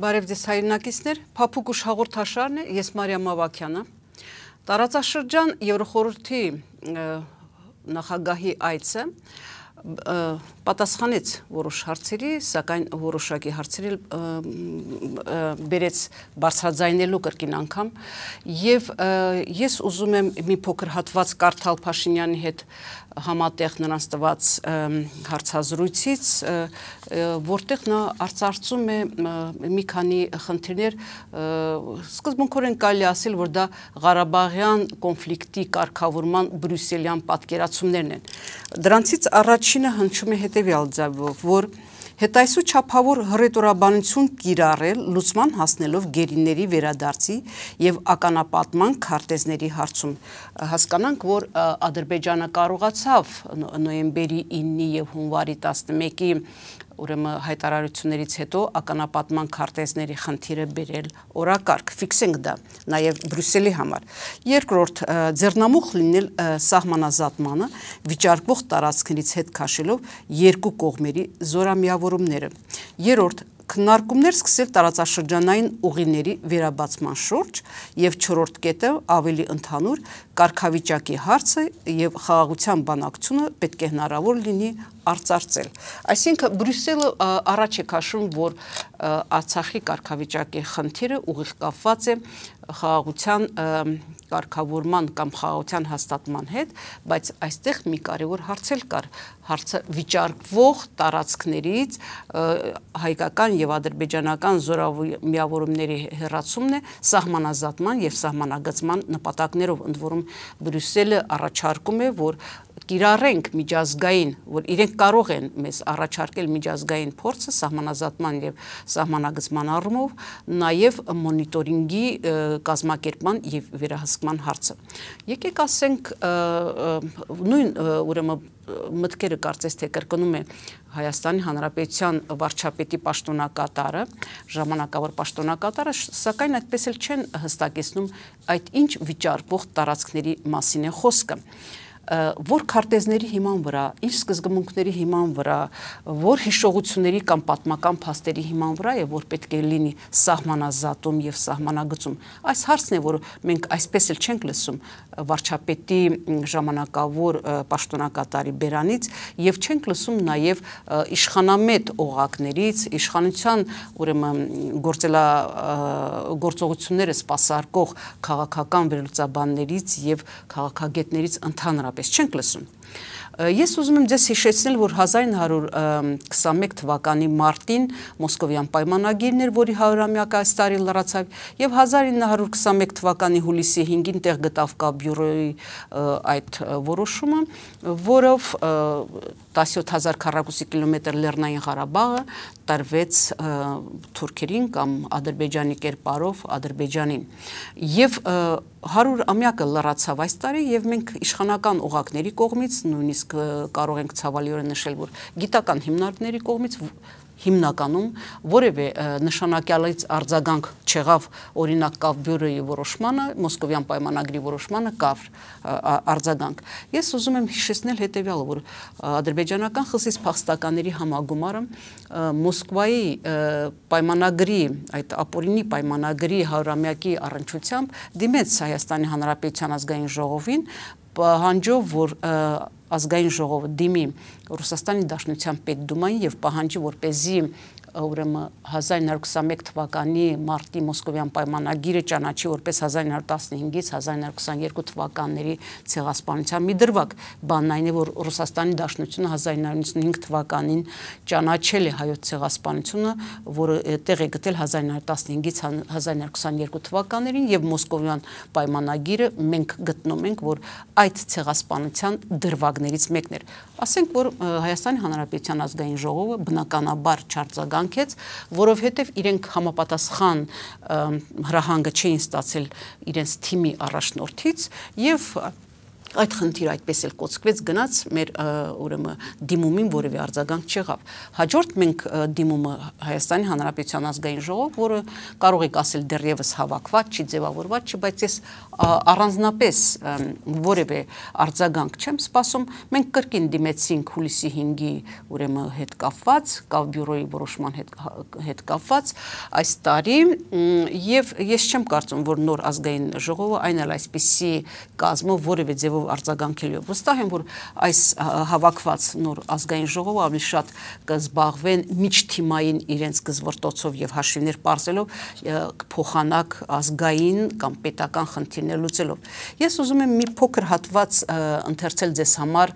Բարև ձեզ հայրենակիցներ, Փափուկ ուշ հաղորդաշարն է, ես Մարիամ Ավակյանը։ Տարածաշրջան Եվրոխորհրդի նախագահի այցը պատասխանեց որոշ հարցերի, սակայն որոշակի հարցերի բերեց բարձրաձայնելու կրկին անգամ եւ ես ուզում եմ մի փոքր հատված Կարթալ Փաշինյանի հետ համատեղ նրանց տված հարցազրույցից, որտեղ նա արծարծում է մի քանի խնդիրներ, սկզբունքորեն կարելի ասել, որ դա Ղարաբաղյան կոնֆլիկտի կարգավորման բրյուսելյան պատկերացումներն են։ Դրանցից առաջինը հնչում է հետևյալ ձևով, որ հետայսու չապավոր հռետորաբանություն կիրարել լուծման հասնելով գերիների վերադարձի և ականապատման քարտեզների հարցում։ Հասկանանք, որ ադրբեջանը կարողացավ նոյեմբերի 9-ի և հունվարի 11-ի ուրեմն հայտարարություններից հետո ականապատման քարտեզների խնդիրը բերել օրակարգ ֆիքսենք դա նաև Բրյուսելի համար երկրորդ ձեռնամուխ լինել սահմանազատմանը վիճարկվող տարածքներից հետ քաշելով երկու կողմերի զորամիավորումները երրորդ քննարկումներ սկսել տարածաշրջանային ուղիների վերաբացման շուրջ եւ 4-րդ կետը ավելի ընդհանուր կարգավիճակի հարցը եւ խաղաղության բանակցությունը պետք է հնարավոր լինի արծարծել։ Այսինքն Բրյուսելը առաջ է քաշում, որ Արցախի կարգավիճակի խնդիրը ուղիղ կապված է խաղաղության կարգավորման կամ խաղաղության հաստատման հետ, բայց այստեղ մի կարևոր հարց էլ կար, հարցը վիճարկվող տարածքներից հայկական եւ ադրբեջանական զորավարումների հերացումն է սահմանազատման եւ սահմանագծման նպատակներով ընդ որում Բրյուսելը առաջարկում է, որ կիրառենք միջազգային, որ իրենք կարող են մեզ առաջարկել միջազգային փորձը սահմանազատման եւ սահմանագծման առումով, նաեւ մոնիտորինգի կազմակերպման եւ վերահսկման հարցը։ Եկեք ասենք նույն ուրեմն մտքերը կարծես թե կրկնում է Հայաստանի Հանրապետության վարչապետի պաշտոնակատարը, ժամանակավոր պաշտոնակատարը, սակայն այդպես էլ չեն հստակեցնում այդ ինչ վիճարկվող տարածքների մասին է խոսքը որ քարտեզների հիման վրա, ինչ սկզբունքների հիման վրա, որ հիշողությունների կամ պատմական փաստերի հիման վրա է, որ պետք է լինի սահմանազատում եւ սահմանագծում։ Այս հարցն է, որ մենք այսպես էլ չենք լսում վարչապետի ժամանակավոր պաշտոնակատարի բերանից եւ չենք լսում նաեւ իշխանամետ օղակներից, իշխանության ուրեմն գործելա գործողությունները սпасարկող քաղաքական վերլուծաբաններից եւ քաղաքագետներից ընդհանրապես ընդհանրապես չենք լսում։ Ես ուզում եմ ձեզ հիշեցնել, որ 1921 թվականի մարտին Մոսկովյան պայմանագիրն էր, որի 100-ամյակը այս տարի լրացավ, եւ 1921 թվականի հուլիսի 5-ին տեղ գտավ կա բյուրոյի այդ որոշումը, որով 17000 քառակուսի կիլոմետր Լեռնային Ղարաբաղը տարվեց թուրքերին կամ ադրբեջանի կերպարով ադրբեջանին եւ 100 ամյակը լրացավ այս տարի եւ մենք իշխանական օղակների կողմից նույնիսկ կարող ենք ցավալիորեն նշել որ գիտական հիմնարկների կողմից հիմնականում որևէ նշանակալից արձագանք չեղավ օրինակ Կավբյուրոյի որոշմանը, Մոսկովյան պայմանագրի որոշմանը կավ արձագանք։ Ես ուզում եմ հիշեցնել հետեւյալը, որ ադրբեջանական խսիս փախստականների համագումարը Մոսկվայի պայմանագրի, այդ ապօրինի պայմանագրի 100-ամյակի առնչությամբ դիմեց Հայաստանի Հանրապետության ազգային ժողովին, պահանջով, որ ազգային ժողովը դիմի Ռուսաստանի Դաշնության պետդումային եւ պահանջի, որ เป զի ուրեմն 1921 թվականի մարտի մոսկովյան պայմանագիրը ճանաչի որպես 1915-ից 1922 թվականների ցեղասպանության մի դրվագ։ Բանն այն է, որ Ռուսաստանի Դաշնությունը 1995 թվականին ճանաչել է հայոց ցեղասպանությունը, որը տեղ է գտել 1915-ից 1922 թվականներին եւ մոսկովյան պայմանագիրը մենք գտնում ենք, որ այդ ցեղասպանության դրվագներից մեկն էր ասենք որ Հայաստանի Հանրապետության ազգային ժողովը բնականաբար չարձագանքեց, որովհետև իրենք համապատասխան հրահանգը չէին ստացել իրենց թիմի առաջնորդից եւ այդ խնդիրը այդպես էլ կոչվեց գնաց մեր ուրեմն դիմումին որևէ արձագանք չեղավ հաջորդ մենք դիմումը Հայաստանի Հանրապետության ազգային ժողով որը կարող եք ասել դեռևս հավաքված չի ձևավորված չի բայց ես առանձնապես որևէ արձագանք չեմ սպասում։ Մենք կրկին դիմեցինք հուլիսի 5-ի ուրեմն հետ կապված, կավբյուրոյի որոշման հետ հա, հետ կապված այս տարի եւ ես չեմ կարծում, որ նոր ազգային ժողովը այնել այսպիսի կազմով որևէ ձևով արձագանքելու է։ Վստահ եմ, որ այս հավաքված նոր ազգային ժողովը ավելի շատ կզբաղվեն միջթիմային իրենց գզվորտոցով եւ հաշիվներ parzելով կփոխանակ ազգային կամ պետական խնդիրներ խնդիրները լուծելով։ Ես ուզում եմ մի փոքր հատված ընթերցել ձեզ համար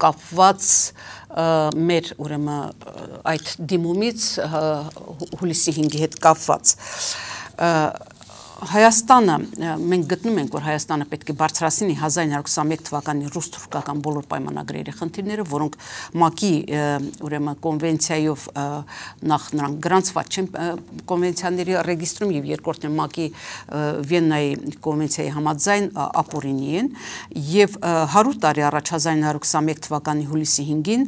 կապված մեր ուրեմն այդ դիմումից հուլիսի 5-ի հետ կապված Հայաստանը մենք գտնում ենք, որ Հայաստանը պետք է բարձրացնի 1921 թվականի ռուս-թուրքական բոլոր պայմանագրերի խնդիրները, որոնք ՄԱԿ-ի ուրեմն կոնվենցիայով նախ նրանք գրանցված չեն կոնվենցիաների ռեգիստրում եւ երկրորդն է ՄԱԿ-ի Վիեննայի կոնվենցիայի համաձայն ապօրինի են եւ 100 տարի առաջ 1921 թվականի հուլիսի 5-ին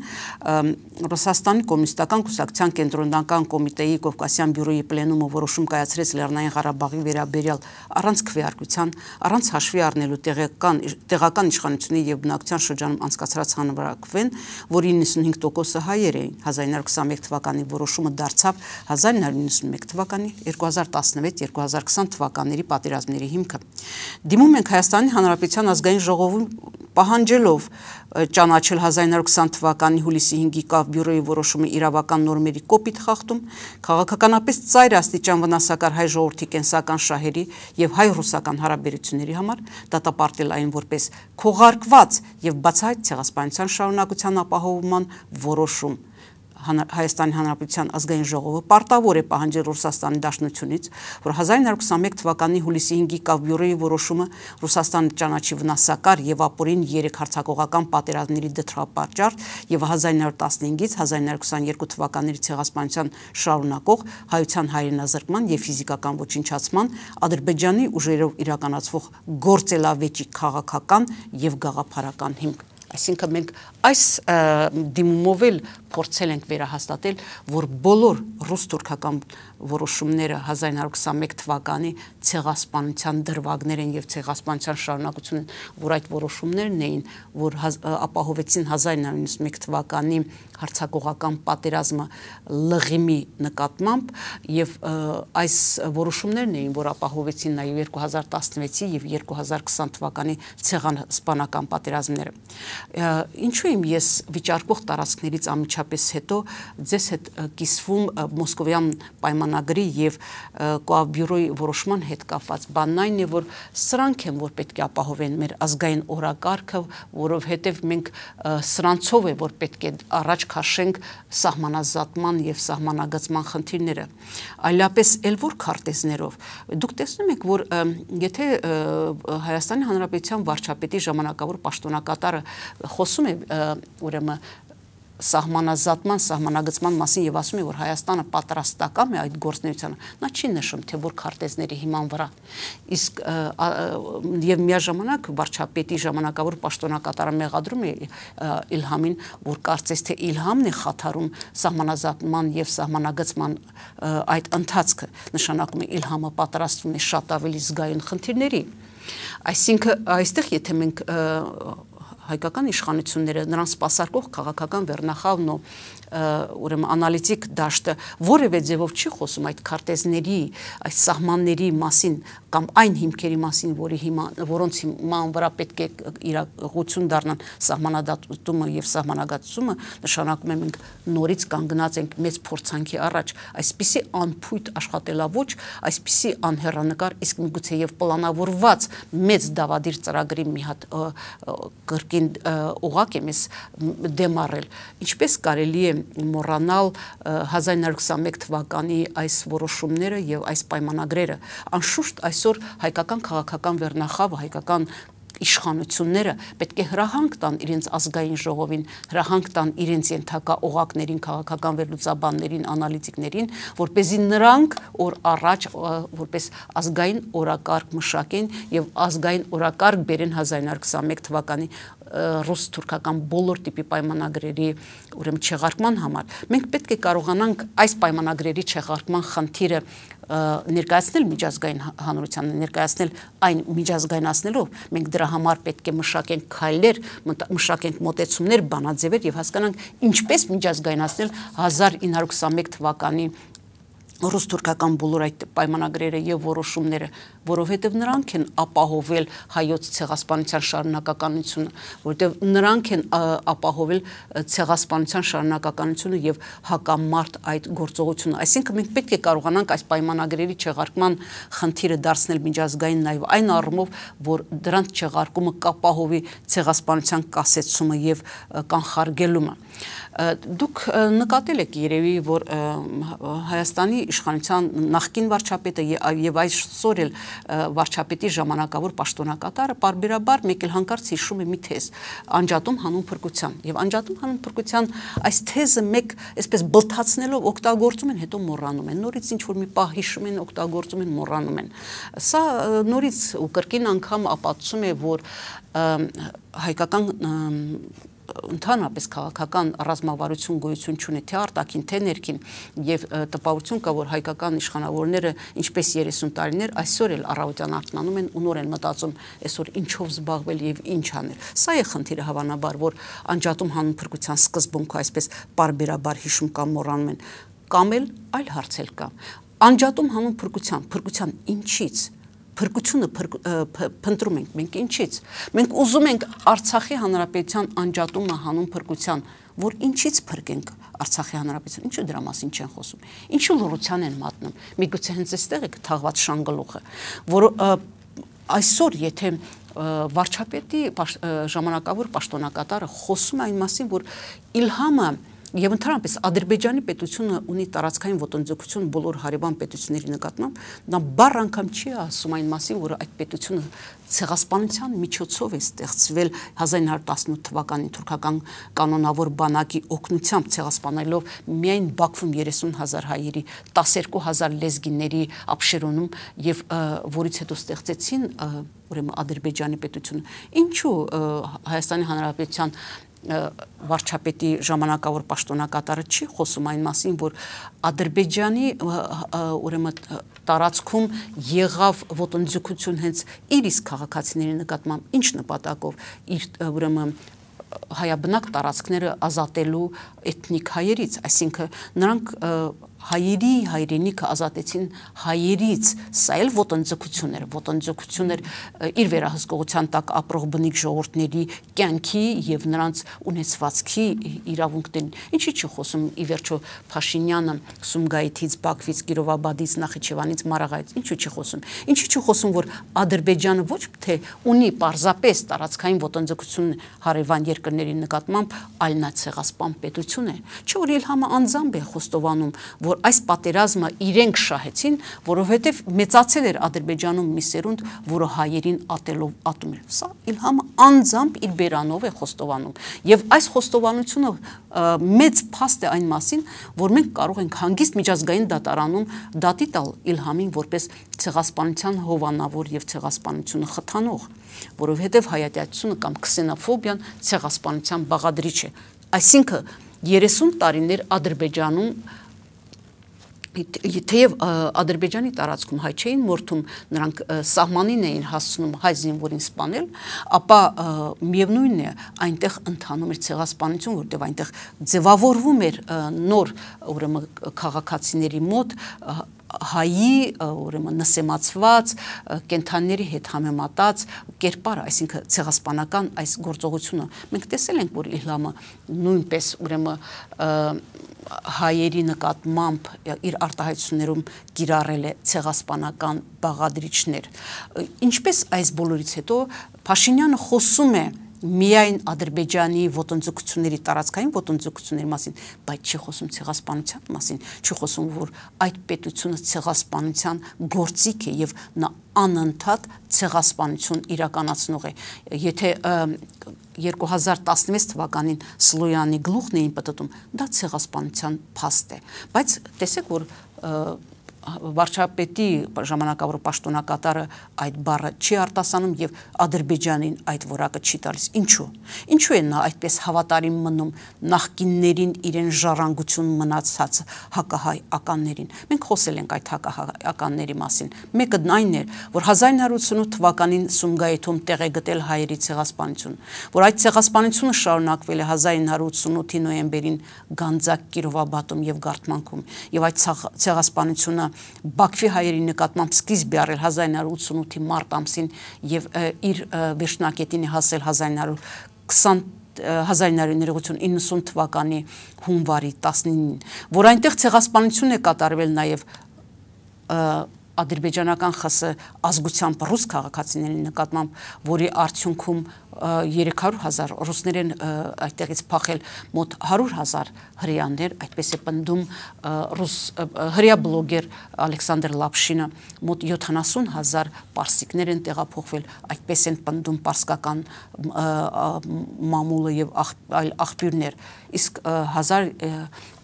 Ռուսաստանի կոմունիստական կուսակցության կենտրոնական կոմիտեի Կովկասյան բյուրոյի պլենումը որոշում կայացրեց Լեռնային Ղարաբաղի վերաբերյալ վերաբերյալ առանց քվեարկության, առանց հաշվի առնելու տեղական տեղական իշխանությունների եւ բնակության շրջանում անցկացրած հանրակրվեն, որի 95%-ը հայեր էին, 1921 թվականի որոշումը դարձավ 1991 թվականի 2016-2020 թվականների պատերազմների հիմքը։ Դիմում ենք Հայաստանի Հանրապետության ազգային ժողովում պահանջելով ճանաչել 1920 թվականի հուլիսի 5-ի կավ բյուրոյի որոշումը իրավական նորմերի կոպիտ խախտում, քաղաքականապես ծայր աստիճան վնասակար հայ ժողովրդի կենսական շահերի եւ հայ-ռուսական հարաբերությունների համար դատապարտել այն որպես քողարկված եւ բացահայտ ցեղասպանության շարունակության ապահովման որոշում Հայաստանի Հանրապետության ազգային ժողովը պարտավոր է պահանջել Ռուսաստանի Դաշնությունից, որ 1921 թվականի հուլիսի 5-ի Կավբյուրոյի որոշումը Ռուսաստանը ճանաչի վնասակար եւ ապօրին 3 հartzակողական պատերազմների դրդապատճառ եւ 1915-ից 1922 թվականների ցեղասպանության շարունակող հայության հայրենազրկման եւ ֆիզիկական ոչնչացման Ադրբեջանի ուժերով իրականացվող գործելավեճի քաղաքական եւ գաղափարական հիմք Այսինքն մենք այս դիմումով էլ փորձել ենք վերահաստատել, որ բոլոր ռուս-թուրքական որոշումները 1921 թվականի ցեղասպանության դրվագներ են եւ ցեղասպանության շարունակությունն, որ այդ որոշումներն էին, որ ապահովեցին 1991 թվականի հարցակողական պատերազմը լղիմի նկատմամբ եւ այս որոշումներն էին, որ ապահովեցին նաեւ 2016-ի եւ 2020 թվականի ցեղան սպանական պատերազմները։ Ինչու եմ ես վիճարկող տարածքներից ամիջապես հետո ձեզ հետ կիսվում մոսկովյան պայմանագրի եւ կոաբյուրոյի որոշման հետ կապված բանն այն է, որ սրանք են որ պետք է ապահովեն մեր ազգային օրակարգը, որովհետեւ մենք սրանցով է որ պետք է առաջ քաշենք սահմանազատման եւ սահմանագծման խնդիրները այլապես էլ որ քարտեզներով դուք տեսնում եք որ եթե Հայաստանի Հանրապետության վարչապետի ժամանակավոր պաշտոնակատարը խոսում է ուրեմն սահմանազատման, սահմանագծման մասին եւ ասում է, որ Հայաստանը պատրաստական է այդ գործնեությանը, նա չի նշում, թե որ քարտեզների հիման վրա։ Իսկ եւ միաժամանակ վարչապետի ժամանակավոր պաշտոնակատարը մեղադրում է Իլհամին, որ կարծես թե Իլհամն է խաթարում սահմանազատման եւ սահմանագծման այդ ընթացքը։ Նշանակում է Իլհամը պատրաստվում է շատ ավելի զգայուն խնդիրների։ Այսինքն այստեղ եթե մենք հայկական իշխանությունները, նրան սпасարկող քաղաքական վերնախավն ու ուրեմն անալիտիկ դաշտը որևէ ձևով չի խոսում այդ քարտեզների, այս սահմանների մասին, կամ այն հիմքերի մասին, որի հիմա որոնց հիմա վրա պետք է իրագություն դառնան սահմանադատումը եւ սահմանագացումը, նշանակում է մենք նորից կանգնած ենք մեծ փորձանքի առաջ, այսպիսի անփույթ աշխատելավոճ, այսպիսի անհեռանկար, իսկ միգուցե եւ պլանավորված մեծ դավադիր ծրագրի մի հատ կրկին օղակ է մեզ դեմարել։ Ինչպես կարելի է մոռանալ 1921 թվականի այս որոշումները եւ այս պայմանագրերը։ Անշուշտ այս այսօր հայկական քաղաքական վերնախավը, հայկական իշխանությունները պետք է հրահանգ տան իրենց ազգային ժողովին, հրահանգ տան իրենց ենթակա օղակներին, քաղաքական վերլուծաբաններին, անալիտիկներին, որ เป զի նրանք օր առաջ որպես ազգային օրակարգ մշակեն եւ ազգային օրակարգ բերեն 1921 թվականի ռուս-թուրքական բոլոր տիպի պայմանագրերի ուրեմն չեղարկման համար մենք պետք է կարողանանք այս պայմանագրերի չեղարկման խնդիրը ներկայացնել միջազգային հանրությանը, ներկայացնել այն միջազգայնացնելով, մենք դրա համար պետք է մշակենք քայլեր, մշակենք մոտեցումներ, բանաձևեր եւ հասկանանք ինչպես միջազգայնացնել 1921 թվականի ռուս-թուրքական բոլոր այդ պայմանագրերը եւ որոշումները, որովհետեւ նրանք են ապահովել հայոց ցեղասպանության շարունակականությունը, որովհետեւ նրանք են ապահովել ցեղասպանության շարունակականությունը եւ հակամարտ այդ գործողությունը։ Այսինքն մենք պետք է կարողանանք այս պայմանագրերի չեղարկման խնդիրը դարձնել միջազգային նաեւ այն առումով, որ դրանց չեղարկումը կապահովի ցեղասպանության կասեցումը եւ կանխարգելումը։ Դուք նկատել եք երևի, որ Հայաստանի իշխանության նախկին վարչապետը եւ այսօր էլ վարչապետի ժամանակավոր պաշտոնակատարը բարբերաբար մեկ էլ հանկարծ հիշում է մի թեզ անջատում հանուն փրկության եւ անջատում հանուն փրկության այս թեզը մեկ այսպես բլթացնելով օգտագործում են հետո մոռանում են նորից ինչ որ մի պահ հիշում են օգտագործում են մոռանում են սա նորից ու կրկին անգամ ապացուցում է որ հայկական ընդհանրապես քաղաքական ռազմավարություն գոյություն ունի թե արտաքին, թե ներքին եւ տպավորություն կա, որ հայկական իշխանավորները ինչպես 30 տարիներ այսօր էլ առավոտյան արթնանում են ու նոր են մտածում այսօր ինչով զբաղվել եւ ինչ անել։ Սա է խնդիրը հավանաբար, որ անջատում հանրապետության սկզբունքը այսպես բարբերաբար հիշում կամ մոռանում են կամ էլ այլ հարցել կա անջատում հանուն փրկության, փրկության ինչից, փրկությունը փնտրում ենք մենք ինչից մենք ուզում ենք արցախի հանրապետության անջատումը հանուն փրկության որ ինչից փրկենք Արցախի հանրապետություն, ինչու դրա մասին չեն խոսում։ Ինչու լռության են մատնում։ Միգուցե հենց այստեղ է թաղված շանգլուխը, որ այսօր եթե վարչապետի ժամանակավոր պաշտոնակատարը խոսում այն մասին, որ Իլհամը եւ ընդհանրապես Ադրբեջանի պետությունը ունի տարածքային ոտնձգություն բոլոր հարևան պետությունների նկատմամբ, նա բառ անգամ չի ասում այն մասին, որ այդ պետությունը ցեղասպանության միջոցով է ստեղծվել 1918 թվականին թուրքական կանոնավոր բանակի օկնությամբ ցեղասպանելով միայն Բաքվում 30000 հայերի, 12000 լեզգիների ապշերոնում եւ որից հետո ստեղծեցին ուրեմն Ադրբեջանի պետությունը։ Ինչու Հայաստանի Հանրապետության վարչապետի ժամանակավոր պաշտոնակատարը չի խոսում այն մասին, որ Ադրբեջանի ուրեմն տարածքում եղավ ոտնձգություն հենց իր իսկ քաղաքացիների նկատմամբ ինչ նպատակով իր ուրեմն հայաբնակ տարածքները ազատելու էթնիկ հայերից, այսինքն նրանք հայերի հայրենիքը ազատեցին հայերից սա էլ ոտնձգություն էր ոտնձգություն էր իր վերահսկողության տակ ապրող բնիկ ժողովուրդների կյանքի եւ նրանց ունեցվածքի իրավունքներին ինչի՞ չի խոսում ի վերջո Փաշինյանը Սումգայիթից Բաքվից Կիրովաբադից Նախիջևանից Մարաղայից ինչու՞ չի խոսում ինչի՞ չի խոսում որ Ադրբեջանը ոչ թե ունի պարզապես տարածքային ոտնձգություն հարևան երկրների նկատմամբ այլ նա ցեղասպան պետություն է չէ որ Իլհամը անձամբ է խոստովանում որ որ այս պատերազմը իրենք շահեցին, որովհետև մեծացել էր Ադրբեջանում մի սերունդ, որը հայերին ատելով ատում էր։ Սա Իլհամը անձամբ իր բերանով է խոստովանում։ Եվ այս խոստովանությունը մեծ փաստ է այն մասին, որ մենք կարող ենք հանգիստ միջազգային դատարանում դատի տալ Իլհամին որպես ցեղասպանության հովանավոր եւ ցեղասպանությունը խթանող, որովհետեւ հայատյացությունը կամ քսենոֆոբիան ցեղասպանության բաղադրիչ է։ Այսինքն 30 տարիներ Ադրբեջանում թեև ադրբեջանի տարածքում հայ չէին մորթում, նրանք սահմանին էին հասցնում հայ զինվորին սպանել, ապա միևնույնն է, այնտեղ ընթանում էր ցեղասպանություն, որտեղ այնտեղ ձևավորվում էր նոր ուրեմն քաղաքացիների մոտ հայի ուրեմն նսեմացված կենթանիների հետ համեմատած կերպարը, այսինքն ցեղասպանական այս գործողությունը մենք տեսել ենք, որ Իլհամը նույնպես ուրեմն հայերի նկատմամբ իր արտահայտություններում գիրառել է ցեղասպանական բաղադրիչներ։ Ինչպես այս բոլորից հետո Փաշինյանը խոսում է միայն Ադրբեջանի ոտնձգությունների տարածքային ոտնձգությունների մասին, բայց չի խոսում ցեղասպանության մասին, չի խոսում, որ այդ պետությունը ցեղասպանության գործիք է եւ նա անընդհատ ցեղասպանություն իրականացնող է։ Եթե 2016 թվականին Սլոյանի գլուխն էին պատտում, դա ցեղասպանության փաստ է։ Բայց տեսեք, որ և, վարչապետի ժամանակավոր պաշտոնակատարը այդ բառը չի արտասանում եւ ադրբեջանին այդ որակը չի տալիս ինչու ինչու է նա այդպես հավատարիմ մնում նախկիններին իրեն ժառանգություն մնացած հակահայ ականներին մենք խոսել ենք այդ հակահայականների մասին մեկը այն էր որ 1988 թվականին Սումգայիթում տեղ է գտել հայերի ցեղասպանություն որ այդ ցեղասպանությունը շարունակվել է 1988-ի նոյեմբերին Գանձակ Կիրովաբադում եւ Գարտմանքում եւ այդ ցեղասպանությունը Բաքվի հայերի նկատմամբ սկիզբ առել 1988-ի մարտ ամսին եւ իր վերջնակետին հասել 1920 1990 թվականի հունվարի 19-ին, որ այնտեղ ցեղասպանություն է կատարվել նաև ադրբեջանական ԽՍՀ ազգությամբ ռուս քաղաքացիների նկատմամբ, որի արդյունքում 300.000 ռուսներ են այդտեղից փախել մոտ 100.000 հрьяաներ, այդպես է պնդում ռուս հрья բլոգեր Ալեքսանդր Լապշինը, մոտ 70.000 պարսիկներ են տեղափոխվել, այդպես են պնդում պարսկական մամուլը եւ այլ աղբյուրներ։ Իսկ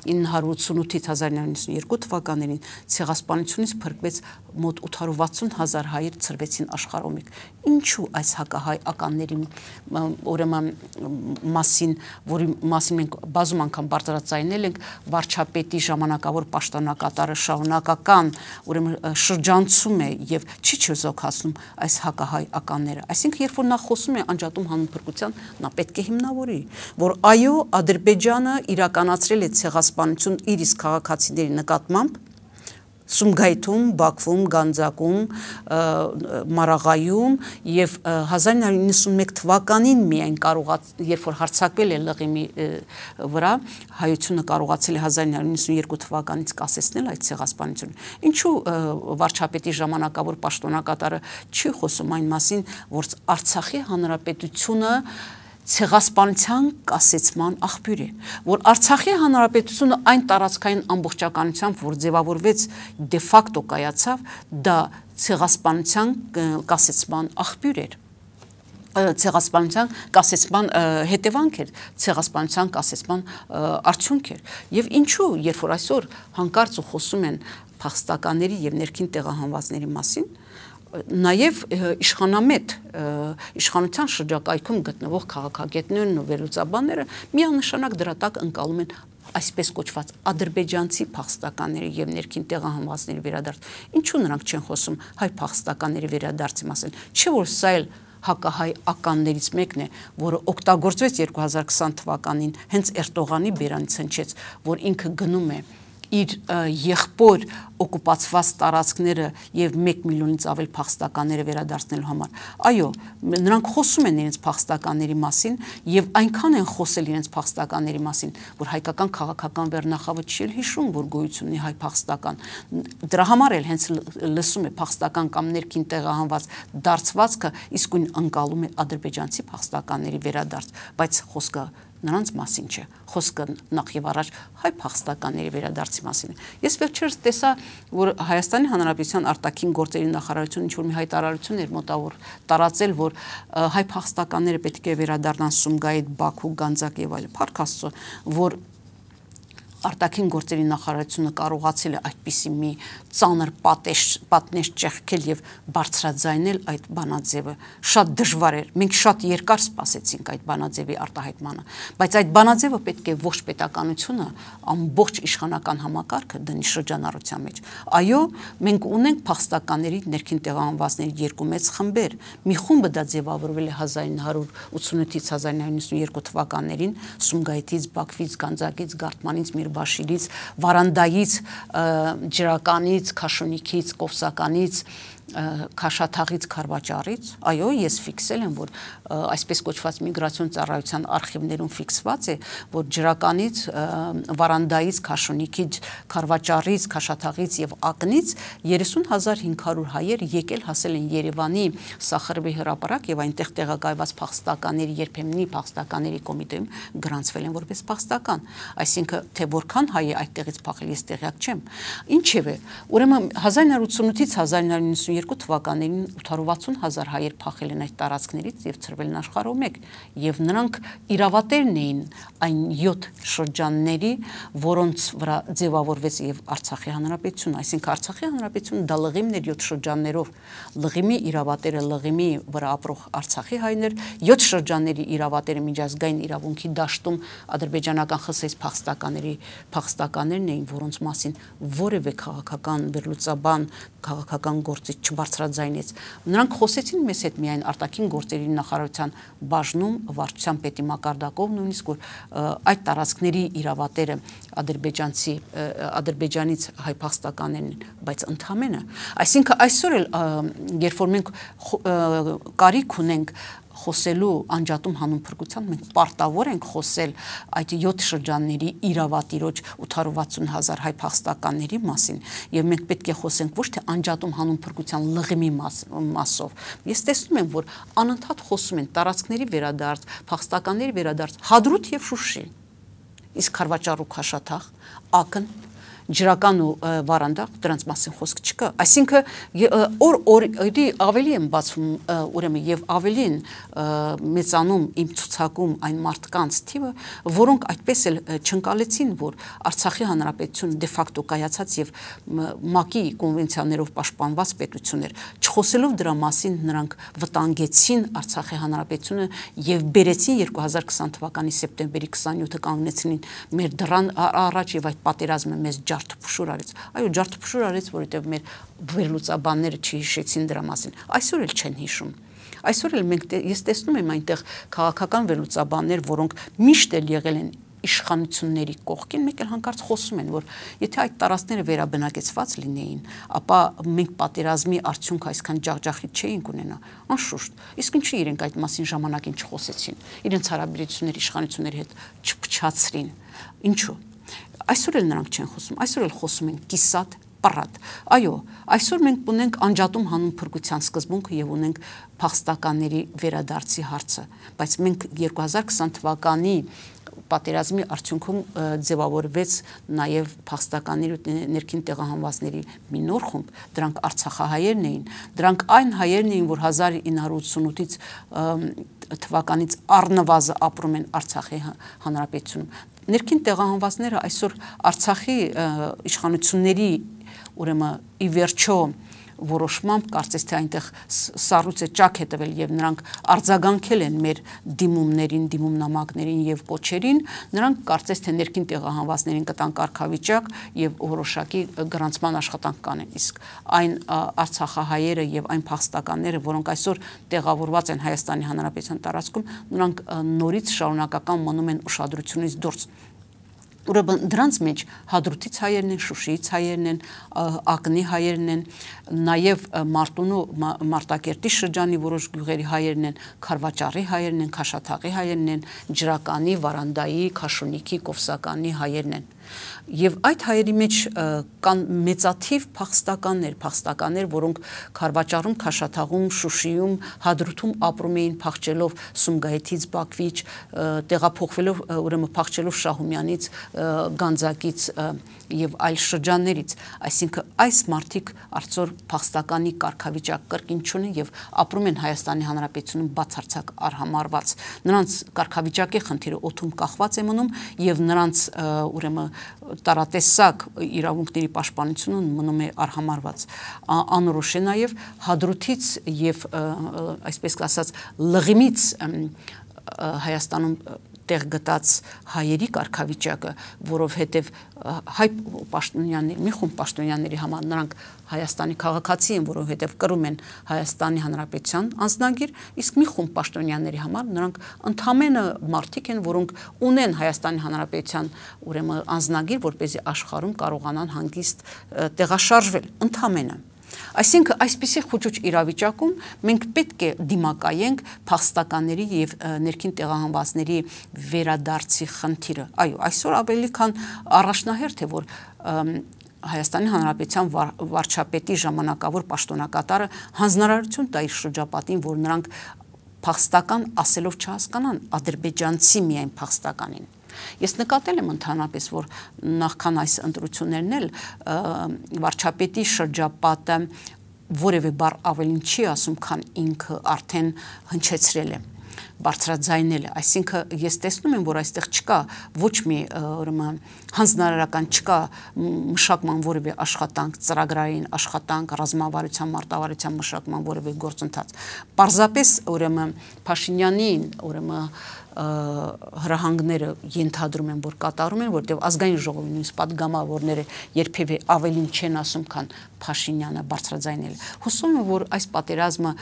1988-ից 1992 թվականներին ցեղասպանությունից փրկվեց մոտ 860000 հայեր ծրվեցին աշխարհոմիկ։ Ինչու այս հակահայ ականների ուրեմն մասին, որի մասին մենք բազում անգամ բարձրացանել ենք, վարչապետի ժամանակավոր պաշտոնակատարը շահունակական ուրեմն շրջանցում է եւ չի չզոքացնում այս հակահայ ականները։ Այսինքն երբ որ նա խոսում է անջատում հանրապետության, նա պետք է հիմնավորի, որ այո, Ադրբեջանը իրականացրել է ցեղասպանություն իր իսկ քաղաքացիների նկատմամբ Սումգայթում, Բաքվում, Գանձակում, Մարաղայում եւ 1991 թվականին միայն կարողաց երբ որ հարցակվել է լղիմի վրա, հայությունը կարողացել է 1992 թվականից կասեցնել այդ ցեղասպանությունը։ Ինչու վարչապետի ժամանակավոր պաշտոնակատարը չի խոսում այն մասին, որ Արցախի հանրապետությունը ցեղասպանության կասեցման աղբյուր է, որ Արցախի հանրապետությունը այն տարածքային ամբողջականությամբ, որ ձևավորվեց դե ֆակտո կայացավ, դա ցեղասպանության կասեցման աղբյուր էր ցեղասպանության կասեցման հետևանք էր, ցեղասպանության կասեցման արդյունք էր։ Եվ ինչու, երբ որ այսօր հանկարծ ու խոսում են փախստականների եւ ներքին տեղահանվածների մասին, նաև իշխանամետ իշխանության շրջակայքում գտնվող քաղաքագետներն ու վերլուծաբանները միանշանակ դրա տակ ընկալում են այսպես կոչված ադրբեջանցի փախստականների եւ ներքին տեղահանվածների վերադարձ։ Ինչու նրանք չեն խոսում հայ փախստականների վերադարձի մասին։ Չէ՞ որ սա էլ հակահայ ականներից մեկն է, որը օգտագործվեց 2020 թվականին հենց Էրտողանի բերանից հնչեց, որ ինքը գնում է իր եղբոր օկուպացված տարածքները եւ 1 միլիոնից ավել փախստականները վերադարձնելու համար։ Այո, նրանք խոսում են իրենց փախստականների մասին եւ այնքան են խոսել իրենց փախստականների մասին, որ հայկական քաղաքական վերնախավը չի հիշում, որ գոյություն ունի հայ փախստական։ Դրա համար էլ հենց լսում է փախստական կամ ներքին տեղահանված դարձվածքը իսկույն ընկալում է ադրբեջանցի փախստականների վերադարձ, բայց խոսքը նրանց մասին չէ, խոսքը նախ եւ առաջ հայ փախստականների վերադարձի մասին է։ Ես վերջերս տեսա, որ Հայաստանի Հանրապետության արտաքին գործերի նախարարությունը ինչ որ մի հայտարարություն էր մոտավոր տարածել, որ հայ փախստականները պետք է վերադառնան Սումգայիթ, Բաքու, Գանձակ եւ այլ։ Փառք Աստծո, որ արտաքին գործերի նախարարությունը կարողացել է այդպիսի մի ծանր պատեշ պատնեշ ճեղքել եւ բարձրաձայնել այդ բանաձևը շատ դժվար էր մենք շատ երկար սպասեցինք այդ բանաձևի արտահայտմանը բայց այդ բանաձևը պետք է ողջ պետականությունը ամբողջ իշխանական համակարգը դնի շրջանառության մեջ այո մենք ունենք փախստականների ներքին տեղահանվածների երկու մեծ խմբեր մի խումբը դա ձևավորվել է 1988-ից 1992 թվականներին Սումգայիթից Բաքվից Գանձակից Գարտմանից Միր Բաշիրից, վարանդայից, ջրականից, քաշունիկից, կովսականից, Քաշաթաղից Խարվաճարից, այո, ես ֆիքսել եմ, որ այսպես կոչված միգրացիոն ծառայության արխիվներում ֆիքսված է, որ ջրականից վարանդայից Քաշունիկից, Խարվաճարից, Քաշաթաղից եւ Ակնից 30500 հայեր եկել հասել են Երևանի Սախարովի հրապարակ եւ այնտեղ տեղակայված փախստականների երբեմնի փախստականների կոմիտեում գրանցվել են որպես փախստական, այսինքն թե որքան հայ է այդտեղից փախել ես տեղյակ չեմ։ Ինչևէ, ուրեմն 1988-ից 1992 2022 թվականներին 860 հազար հայեր փախել են այդ տարածքներից եւ ծրվել են աշխարհով մեկ եւ նրանք իրավատերն էին այն 7 շրջանների, որոնց վրա ձևավորվեց եւ Արցախի հանրապետություն, այսինքն Արցախի հանրապետությունը դա լղիմն էր 7 շրջաններով։ Լղիմի իրավատերը լղիմի վրա ապրող Արցախի հայներ, 7 շրջանների իրավատերը միջազգային իրավունքի դաշտում ադրբեջանական խսես փախստականների փախստականներն էին, որոնց մասին որևէ քաղաքական վերլուծաբան, քաղաքական գործիչ չբարձրաձայնեց։ Նրանք խոսեցին մեզ հետ միայն արտաքին գործերի նախարարության բաժնում վարչության պետի մակարդակով, նույնիսկ որ այդ տարածքների իրավատերը ադրբեջանցի ադրբեջանից հայփաստականներն են, բայց ընդհանրապես այսինքն այսօր էլ երբ որ մենք կարիք ունենք խոսելու անջատում հանուն փրկության մենք պարտավոր ենք խոսել այդ 7 շրջանների իրավատիրոջ 860000 հայ փախստականների մասին եւ մենք պետք է խոսենք ոչ թե անջատում հանուն փրկության լղիմի մաս, մասով ես տեսնում եմ որ անընդհատ խոսում են տարածքների վերադարձ փախստականների վերադարձ հադրուտ եւ շուշի իսկ հարվաճառու քաշաթաղ ակն ջրական ու վարանդակ, դրանց մասին խոսք չկա։ Այսինքն օր օրի ավելի են բացվում ուրեմն եւ ավելին մեծանում իմ ցուցակում այն մարդկանց թիվը, որոնք այդպես էլ չընկալեցին, որ Արցախի հանրապետությունը դե ֆակտո կայացած եւ ՄԱԿ-ի կոնվենցիաներով պաշտպանված պետություն էր։ Խոսելով դրա մասին նրանք վտանգեցին Արցախի հանրապետությունը եւ բերեցին 2020 թվականի սեպտեմբերի 27-ը կանգնեցին մեր դրան առաջ եւ այդ պատերազմը մեզ ջարդփշուր արեց։ Այո, ջարդփշուր արեց, որովհետեւ մեր վերլուծաբանները չհիշեցին դրա մասին։ Այսօր էլ չեն հիշում։ Այսօր էլ մենք ես տեսնում եմ այնտեղ քաղաքական վերլուծաբաններ, որոնք միշտ էլ եղել են իշխանությունների կողքին մեկ էլ հանկարծ խոսում են, որ եթե այդ տարածքները վերաբնակեցված լինեին, ապա մենք պատերազմի արդյունք այսքան ջախջախի չէինք ունենա։ Անշուշտ։ Իսկ ինչի իրենք այդ մասին ժամանակին չխոսեցին։ Իրենց հարաբերությունների իշխանությունների հետ չփչացրին։ Ինչու։ Այսօր էլ նրանք չեն խոսում, այսօր էլ խոսում են կիսատ պարատ։ Այո, այսօր մենք ունենք անջատում հանուն փրկության սկզբունքը եւ ունենք փախստականների վերադարձի հարցը, բայց մենք 2020 թվականի պատերազմի արդյունքում ձևավորվեց նաև փախստականների ու ներքին տեղահանվածների մի նոր խումբ, դրանք արցախահայերն էին, դրանք այն հայերն էին, որ 1988-ից թվականից առնվազն ապրում են Արցախի հանրապետությունում։ Ներքին տեղահանվածները այսօր Արցախի իշխանությունների ուրեմն ի վերջո որոշմամբ կարծես թե այնտեղ սառուց է ճակ է տվել եւ նրանք արձագանքել են մեր դիմումներին, դիմումնամակներին եւ կոչերին, նրանք կարծես թե ներքին տեղահանվածներին կտան կարգավիճակ եւ որոշակի գրանցման աշխատանք կանեն։ Իսկ այն արցախահայերը եւ այն փախստականները, որոնք այսօր տեղավորված են Հայաստանի Հանրապետության տարածքում, նրանք նորից շարունակական մնում են ուշադրությունից դուրս Ուրեմն դրանց մեջ հադրուտից հայերն են, շուշիից հայերն են, ակնի հայերն են, նաև Մարտունու Մարտակերտի շրջանի որոշ գյուղերի հայերն են, Խարվաճարի հայերն են, Քաշաթաղի հայերն են, Ջրականի, Վարանդայի, Քաշունիկի, Կովսականի հայերն են։ Եվ այդ հայերի մեջ կան մեծաթիվ փախստականներ, փախստականներ, որոնք Խարվաճառում, Քաշաթաղում, Շուշիում, Հադրութում ապրում էին փախչելով Սումգայիթից Բաքվիչ, տեղափոխվելով ուրեմն փախչելով Շահումյանից, Գանձակից եւ այլ շրջաններից, այսինքն այս մարտիկ արծոր փախստականի կարգավիճակ կրկին չունեն եւ ապրում են Հայաստանի Հանրապետությունում բացարձակ արհամարված։ Նրանց կարգավիճակի խնդիրը օթում կախված է մնում եւ նրանց ուրեմն տարատեսակ իրավունքների պաշտպանությունը մնում է արհամարված անորոշ է նաև հադրութից եւ այսպես ասած լղիմից Հայաստանում տեղ գտած հայերի կարգավիճակը, որովհետև հայ պաշտոնյաների, մի խումբ պաշտոնյաների համար նրանք Հայաստանի քաղաքացի են, որովհետև կրում են Հայաստանի Հանրապետության անձնագիր, իսկ մի խումբ պաշտոնյաների համար նրանք ընդամենը մարդիկ են, որոնք ունեն Հայաստանի Հանրապետության ուրեմն անձնագիր, որ เป զի աշխարհում կարողանան հանգիստ տեղաշարժվել, ընդամենը։ Այսինքն այսպիսի խոճուչ իրավիճակում մենք պետք է դիմակայենք փախստականների եւ ներքին տեղահանվածների վերադարձի խնդիրը։ Այո, այսօր ավելի քան առաջնահերթ է որ Հայաստանի Հանրապետության վար, վարչապետի ժամանակավոր պաշտոնակատարը հանձնարարություն տա իր շրջապատին, որ նրանք փախստական ասելով չհասկանան ադրբեջանցի միայն փախստականին Ես նկատել եմ ընդհանրապես, որ նախքան այս ընտրություններն էլ վարչապետի շրջապատը որևէ բառ ավելին չի ասում, քան ինքը արդեն հնչեցրել է։ Ա, բարձրաձայնել է այսինքն ես տեսնում եմ որ այստեղ չկա ոչ մի ուրեմն հանձնարարական չկա մշակման որևէ աշխատանք ծրագրային աշխատանք ռազմավարության մարտավարության մշակման որևէ գործընթաց պարզապես ուրեմն Փաշինյանին ուրեմն հրահանգները ենթադրում են որ կատարում են որտեղ ազգային ժողովի նույնիսկ падգամավորները երբևէ ավելին չեն ասում քան Փաշինյանը բարձրաձայնել հուսում եմ որ այս պատերազմը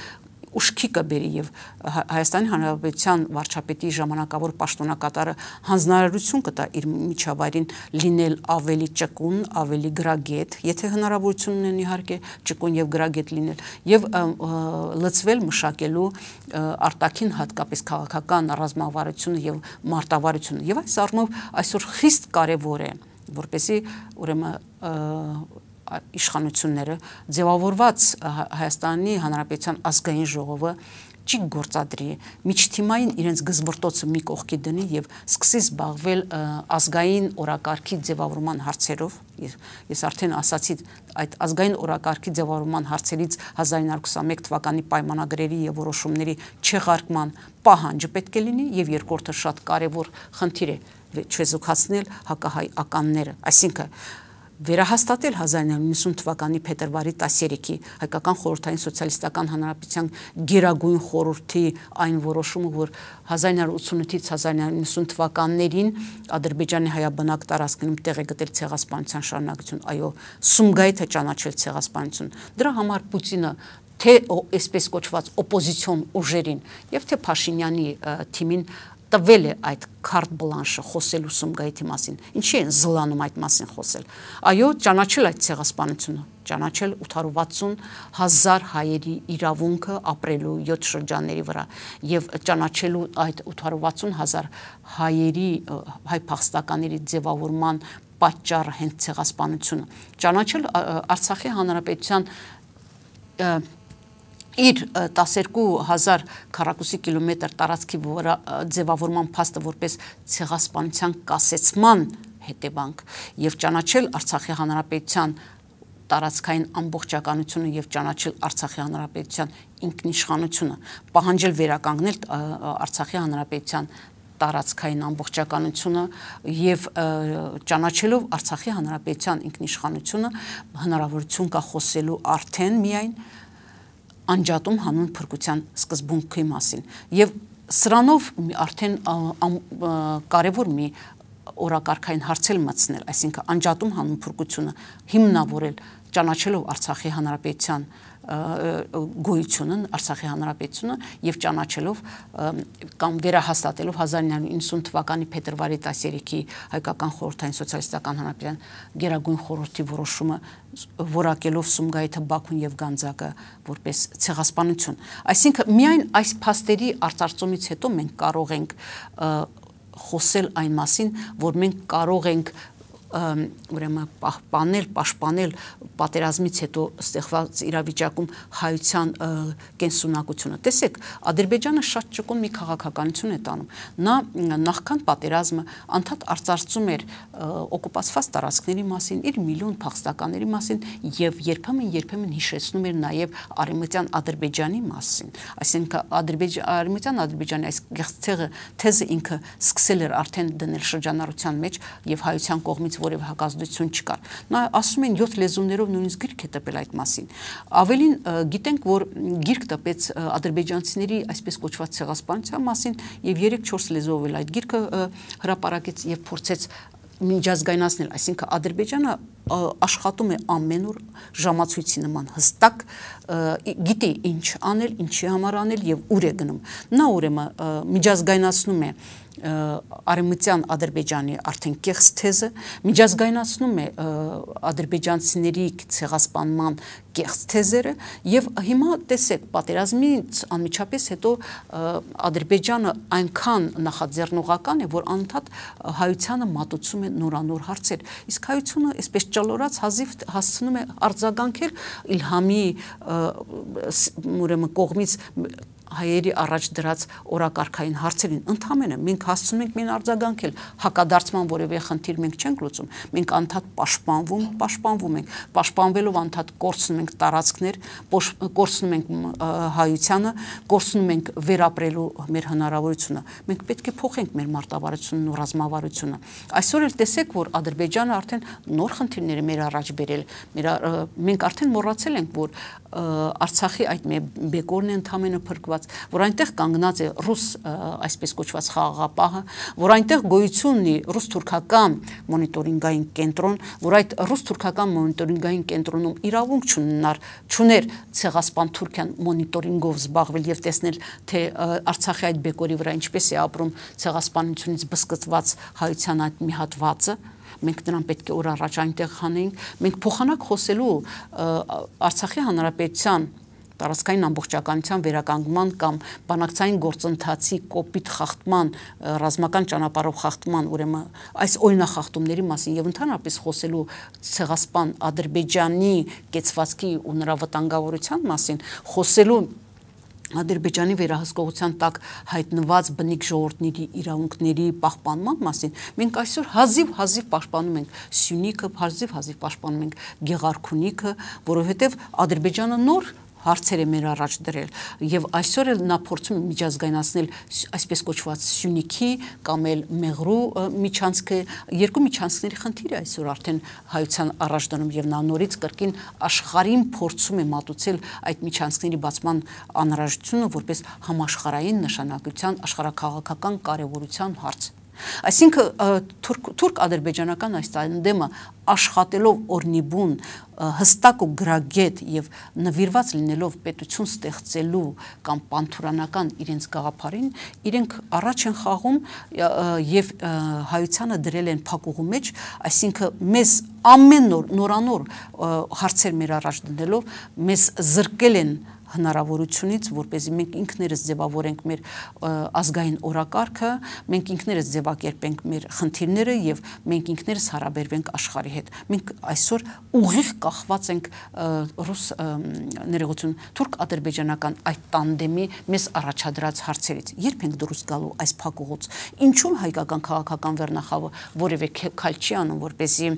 ուշքի կբերի եւ Հայաստանի Հանրապետության վարչապետի ժամանակավոր պաշտոնակատարը հանձնարարություն կտա իր միջավայրին լինել ավելի ճկուն, ավելի գրագետ, եթե հնարավորություն ունեն իհարկե ճկուն եւ գրագետ լինել եւ լծվել մշակելու արտաքին հատկապես քաղաքական ռազմավարությունը եւ մարտավարությունը եւ այս առումով այսօր խիստ կարեւոր է որպեսի ուրեմն իշխանությունները ձևավորված Հայաստանի Հանրապետության ազգային ժողովը չի գործադրի միջթիմային իրենց գզբրտոցը մի կողքի դնի եւ սկսի զբաղվել ազգային օրակարգի ձևավորման հարցերով ես, ես արդեն ասացի այդ ազգային օրակարգի ձևավորման հարցերից 1921 թվականի պայմանագրերի եւ որոշումների չեղարկման պահանջը պետք է լինի եւ երկրորդը շատ կարեւոր խնդիր է չեզոքացնել հակահայ ականները այսինքն վերահաստատել 1990 թվականի փետրվարի 13-ի հայկական խորհրդային սոցիալիստական հանրապետության գերագույն խորհրդի այն որոշումը, որ 1988-ից 1990 թվականներին Ադրբեջանի հայաբնակ տարածքներում տեղ է գտել ցեղասպանության շարունակություն, այո, Սումգայիթը ճանաչել ցեղասպանություն։ Դրա համար Պուտինը թե այսպես կոչված օպոզիցիոն ուժերին եւ թե Փաշինյանի թիմին տվել է այդ քարտ բլանշը խոսել ուսումգայիթի մասին։ Ինչի են զլանում այդ մասին խոսել։ Այո, ճանաչել այդ ցեղասպանությունը, ճանաչել 860.000 հայերի իրավունքը ապրելու 7 շրջանների վրա եւ ճանաչելու այդ 860.000 հայերի հայ փախստականների ձևավորման պատճառը հենց ցեղասպանությունը։ Ճանաչել Արցախի հանրապետության իր 12000 քառակուսի կիլոմետր տարածքի վրա ձևավորման փաստը որպես ցեղասպանության կասեցման հետևանք եւ ճանաչել Արցախի հանրապետության տարածքային ամբողջականությունը եւ ճանաչել Արցախի հանրապետության ինքնիշխանությունը, պահանջել վերականգնել Արցախի հանրապետության տարածքային ամբողջականությունը եւ ճանաչելով Արցախի հանրապետության ինքնիշխանությունը հնարավորություն կա խոսելու արդեն միայն անջատում հանուն փրկության սկզբունքի մասին եւ սրանով արդեն կարևոր մի օրակարգային հարցել մտցնել այսինքն անջատում հանուն փրկությունը հիմնավորել ճանաչելով Արցախի հանրապետության գոյությունն Արցախի հանրապետությունը եւ ճանաչելով կամ վերահաստատելով 1990 թվականի փետրվարի 13-ի հայկական խորհրդային սոցիալիստական հանրապետության գերագույն խորհրդի որոշումը որակելով Սումգայիթը Բաքուն եւ Գանձակը որպես ցեղասպանություն այսինքն միայն այս փաստերի արծարծումից հետո մենք կարող ենք խոսել այն մասին, որ մենք կարող ենք ուրեմն պահպանել, պաշտպանել պատերազմից հետո ստեղված իրավիճակում հայության կենսունակությունը։ Տեսեք, Ադրբեջանը շատ ճկուն մի քաղաքականություն է տանում։ Նա նախքան պատերազմը անդադ արծարծում էր օկուպացված տարածքների մասին, իր միլիոն փախստականների մասին եւ երբեմն երբեմն հիշեցնում էր նաեւ արեմտյան Ադրբեջանի մասին։ Այսինքն Ադրբեջան արեմտյան Ադրբեջանի այս գեղեցեղը թեզը ինքը սկսել էր արդեն դնել շրջանառության մեջ եւ հայության կողմից որևէ հակազդություն չկար։ Նա ասում են 7 լեզուներով նույնիսկ գիրք է տպել այդ մասին։ Ավելին գիտենք, որ գիրք տպեց ադրբեջանցիների այսպես կոչված ցեղասպանության մասին եւ 3-4 լեզուով էլ այդ գիրքը հրապարակեց եւ փորձեց միջազգայնացնել, այսինքն Ադրբեջանը աշխատում է ամենուր ժամացույցի նման հստակ գիտի ինչ անել, ինչի համար անել եւ ուր է գնում։ Նա ուրեմն միջազգայնացնում է, է արեմտյան ադրբեջանի արդեն կեղծ թեզը միջազգայնացնում է ադրբեջանցիների ցեղասպանման կեղծ թեզերը եւ հիմա տեսեք պատերազմից անմիջապես հետո ադրբեջանը այնքան նախաձեռնողական է որ անընդհատ հայությանը մատուցում է նորանոր հարցեր իսկ հայությունը այսպես ճալորած հազիվ հասցնում է արձագանքել իլհամի ուրեմն կողմից հայերի առաջ դրած օրակարգային հարցերին։ Ընդհանրապես մենք հասցնում ենք մին արձագանքել հակադարձման որևէ խնդիր մենք չենք լուծում։ Մենք անդադ պաշտպանվում, պաշտպանվում ենք, պաշտպանվելով անդադ կորցնում ենք տարածքներ, կորցնում ենք հայությանը, կորցնում ենք վերապրելու մեր հնարավորությունը։ Մենք պետք է փոխենք մեր մարտավարությունն ու ռազմավարությունը։ Այսօր էլ տեսեք, որ Ադրբեջանը արդեն նոր խնդիրներ է մեր առաջ բերել։ Մեր մենք արդեն մոռացել ենք, որ Արցախի այդ մեր բեկորն է ընդհանրապես փրկված կանգնած, որ այնտեղ կանգնած է ռուս այսպես կոչված խաղաղապահը, որ այնտեղ գոյություն ունի ռուս-թուրքական մոնիտորինգային կենտրոն, որ այդ ռուս-թուրքական մոնիտորինգային կենտրոնում իրավունք չունենար, չուներ ցեղասպան Թուրքիան մոնիտորինգով զբաղվել եւ տեսնել թե Արցախի այդ բեկորի վրա ինչպես է ապրում ցեղասպանությունից բսկծված հայության այդ մի հատվածը մենք նրան պետք է օր առաջ այնտեղ հանենք մենք փոխանակ խոսելու Արցախի հանրապետության տարածքային ամբողջականության վերականգնման կամ բանակցային գործընթացի կոպիտ խախտման, ռազմական ճանապարհով խախտման, ուրեմն այս օրինախախտումների մասին եւ ընդհանրապես խոսելու ցեղասպան Ադրբեջանի կեցվածքի ու նրա վտանգավորության մասին խոսելու Ադրբեջանի վերահսկողության տակ հայտնված բնիկ ժողովրդների իրավունքների պահպանման մասին մենք այսօր հազիվ-հազիվ պաշտպանում ենք Սյունիքը, հազիվ-հազիվ պաշտպանում ենք Գեղարքունիքը, որովհետև Ադրբեջանը նոր հարցեր է մեր առաջ դրել եւ այսօր էլ նա փորձում է միջազգայնացնել այսպես կոչված Սյունիքի կամ էլ Մեղրու միջանցքը երկու միջանցքների խնդիրը այսօր արդեն հայության առաջ դնում եւ նա նորից կրկին աշխարհին փորձում է մատուցել այդ միջանցքների բացման անհրաժեշտությունը որպես համաշխարհային նշանակության աշխարհակաղակական կարևորության հարց Այսինքն թուրք-ադրբեջանական այս տանդեմը աշխատելով օրնիբուն հստակ ու գրագետ եւ նվիրված լինելով պետություն ստեղծելու կամ պանթուրանական իրենց գաղափարին իրենք առաջ են խաղում եւ հայությանը դրել են փակուղու մեջ այսինքն մեզ ամեն նոր նորանոր հարցեր մեր առաջ դնելով մեզ զրկել են հնարավորությունից, որ เป զի մենք ինքներս ձևավորենք մեր ազգային օրակարգը, մենք ինքներս ձևակերպենք մեր խնդիրները եւ մենք ինքներս հարաբերվենք աշխարհի հետ։ Մենք այսօր ուղիղ կախված ենք ռուս ներողություն թուրք-ադրբեջանական այդ տանդեմի մեզ առաջադրած հարցերից։ Երբ ենք դուրս գալու այս փակուղուց, ինչու հայկական քաղաքական վերնախավը որևէ քայլ չի անում, որ เป զի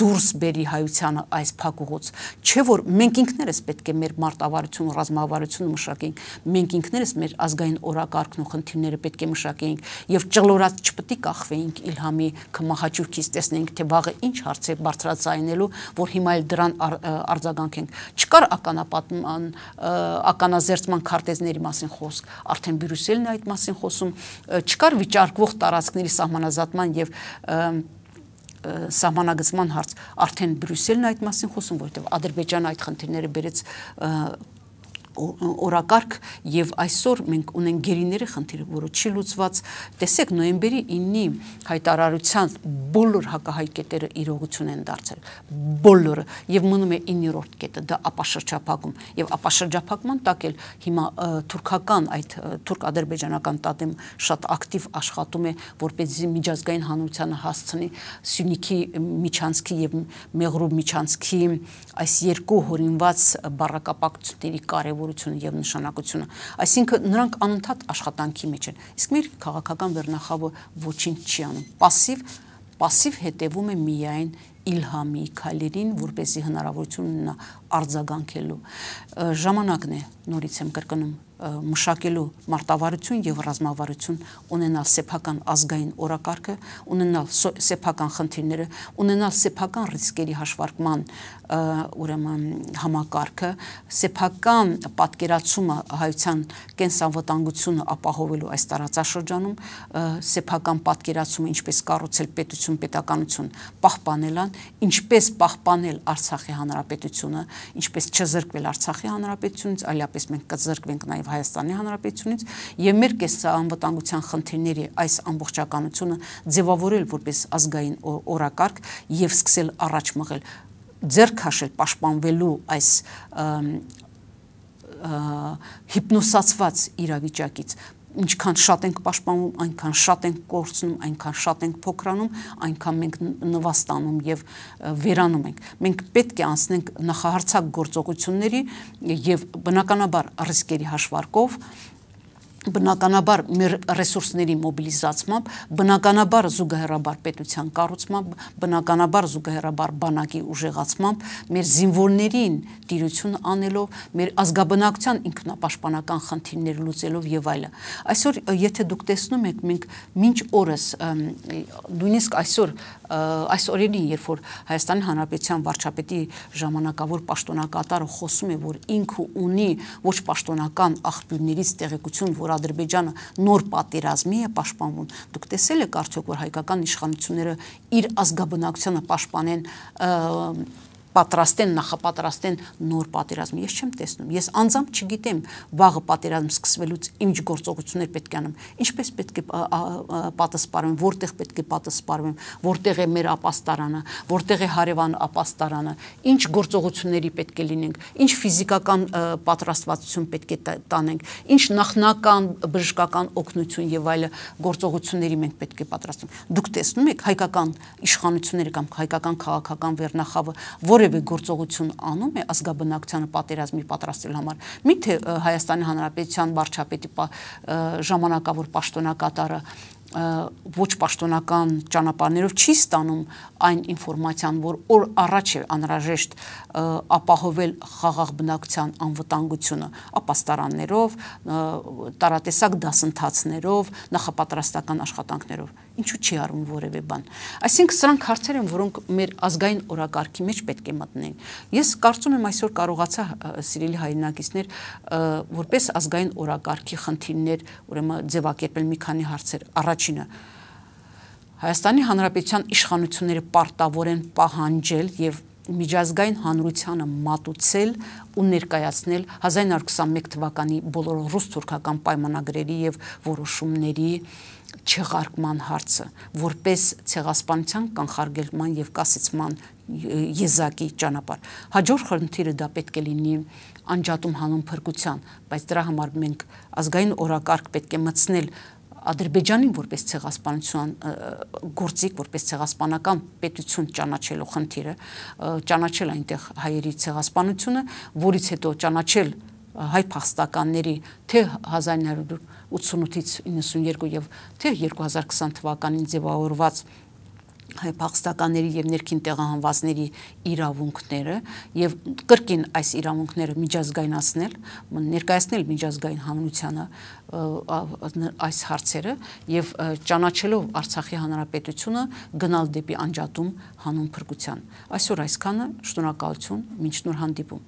դուրս բերի հայությանը այս փակուղուց, չէ՞ որ մենք ինքներս պետք է մեր մարտավարությունը ռազմավարությունը մշակենք։ Մենք ինքներս մեր ազգային օրակարգն ու խնդիրները պետք է մշակենք եւ ճլորած չպետք է կախվեինք Իլհամի քմահաճուրքից տեսնենք թե վաղը ինչ հարց է բարձրացնելու, որ հիմա էլ դրան արձագանքենք։ Չկար ականապատման ականազերծման քարտեզների մասին խոսք, արդեն Բրյուսելն է այդ մասին խոսում, չկար վիճարկվող տարածքների սահմանազատման եւ սահմանագծման հարց արդեն Բրյուսելն այդ մասին խոսում, որովհետև Ադրբեջանը այդ խնդիրները բերեց օրակարգ եւ այսօր մենք ունենք գերիների խնդիրը, որը չի լուծված։ Տեսեք նոյեմբերի 9-ի հայտարարության բոլոր հակահայտ կետերը իրողություն են դարձել։ Բոլորը եւ մնում է 9-րդ կետը, դա ապաշրջափակում եւ ապաշրջափակման տակ էլ հիմա թուրքական այդ թուրք-ադրբեջանական տատեմ շատ ակտիվ աշխատում է, որպեսզի միջազգային հանրությանը հասցնի Սյունիքի Միչանսկի եւ Մեղրու Միչանսկի այս երկու հորինված բարակապակցությունների կարևոր կարևորությունը եւ նշանակությունը այսինքն նրանք անընդհատ աշխատանքի մեջ են իսկ մեր քաղաքական վերնախավը ոչինչ չի անում пассив пассив հետևում է միայն Իլհամի Քալերին, որպեսի հնարավորություն ունենա արձագանքելու։ Ժամանակն է, նորից եմ կրկնում, մշակելու մարտավարություն եւ ռազմավարություն, ունենալ սեփական ազգային օրակարգը, ունենալ սեփական խնդիրները, ունենալ սեփական ռիսկերի հաշվարկման ուրեմն համակարգը, սեփական պատկերացումը հայության կենսավտանգությունը ապահովելու այս տարածաշրջանում, սեփական պատկերացումը ինչպես կառուցել պետություն, պետականություն պահպանելան ինչպես պահպանել Արցախի հանրապետությունը, ինչպես չզրկվել Արցախի հանրապետությունից, այլապես մենք կզրկվենք նաև Հայաստանի հանրապետությունից եւ մեր կեսանվտանգության խնդիրների այս ամբողջականությունը ձևավորել որպես ազգային օրակարգ եւ սկսել առաջ մղել ձեռք հաշել պաշտպանվելու այս հիպնոսացված իրավիճակից ինչքան շատ ենք պաշտպանում, այնքան շատ ենք կորցնում, այնքան շատ ենք փոքրանում, այնքան մենք նվաստանում եւ վերանում ենք։ Մենք պետք է անցնենք նախահարցակ գործողությունների եւ բնականաբար ռիսկերի հաշվարկով, բնականաբար մեր ռեսուրսների մոբիլիզացմամբ, բնականաբար զուգահեռաբար պետության կառուցմամբ, բնականաբար զուգահեռաբար բանակի ուժեղացմամբ, մեր զինվորներին տիրություն անելով, մեր ազգաբնակության ինքնապաշտպանական խնդիրներ լուծելով եւ այլը։ Այսօր եթե դուք տեսնում եք, մենք մինչ օրս նույնիսկ այսօր այս օրերին երբ որ Հայաստանի Հանրապետության վարչապետի ժամանակավոր պաշտոնակատարը խոսում է որ ինքը ունի ոչ պաշտոնական աղբյուրներից տեղեկություն որ Ադրբեջանը նոր պատերազմի է պաշտպանվում դուք տեսել եք արդյոք որ հայկական իշխանությունները իր ազգաբնակչությունը պաշտպանեն պատրաստեն, նախապատրաստեն նոր պատերազմ։ Ես չեմ տեսնում։ Ես անձամբ չգիտեմ վաղը պատերազմ սկսվելուց ինչ գործողություններ պետք է անեմ, ինչպես պետք է պատասխանեմ, որտեղ պետք է պատասխանեմ, որտեղ է մեր ապաստարանը, որտեղ է հարևան ապաստարանը, ինչ գործողությունների պետք է լինենք, ինչ ֆիզիկական պատրաստվածություն պետք է տանենք, ինչ նախնական բժշկական օգնություն եւ այլը գործողությունների մենք պետք է պատրաստենք։ Դուք տեսնում եք հայկական իշխանությունները կամ հայկական քաղաքական վերնախավը որը որևէ գործողություն անում է ազգաբնակչությանը պատերազմի պատրաստելու համար, միթե Հայաստանի Հանրապետության վարչապետի ժամանակավոր պաշտոնակատարը ոչ պաշտոնական ճանապարհներով չի ստանում այն ինֆորմացիան, որ օր առաջ է անհրաժեշտ ապահովել խաղաղ բնակության անվտանգությունը ապաստարաններով, տարատեսակ դասընթացներով, նախապատրաստական աշխատանքներով։ Ինչու չի արվում որևէ բան։ Այսինքն սրանք հարցեր են, որոնք մեր ազգային օրակարգի մեջ պետք է մտնեն։ Ես կարծում եմ այսօր կարողացա սիրելի հայրենակիցներ որպես ազգային օրակարգի խնդիրներ ուրեմն ձևակերպել մի քանի հարցեր։ Առաջինը Հայաստանի Հանրապետության իշխանությունները պարտավոր են պահանջել եւ միջազգային հանրությանը մատուցել ու ներկայացնել 1921 թվականի բոլոր ռուս-թուրքական պայմանագրերի եւ որոշումների չեղարկման հարցը որպես ցեղասպանության կանխարգելման եւ կասեցման եզակի ճանապարհ։ Հաջորդ խնդիրը դա պետք է լինի անջատում հանուն փրկության, բայց դրա համար մենք ազգային օրակարգ պետք է մտցնել Ադրբեջանին որպես ցեղասպանության գործիք, որպես ցեղասպանական պետություն ճանաչելու խնդիրը, ճանաչել այնտեղ հայերի ցեղասպանությունը, որից հետո ճանաչել հայ փախստականների թե 1988-ից 92 եւ թե 2020 թվականին ձևավորված փախստականների եւ ներքին տեղահանվածների իրավունքները եւ կրկին այս իրավունքները միջազգայնացնել, ներկայացնել միջազգային հանրությանը այս հարցերը եւ ճանաչելով Արցախի հանրապետությունը գնալ դեպի անջատում հանուն փրկության։ Այսօր այսքանը շնորհակալություն, մինչ նոր հանդիպում։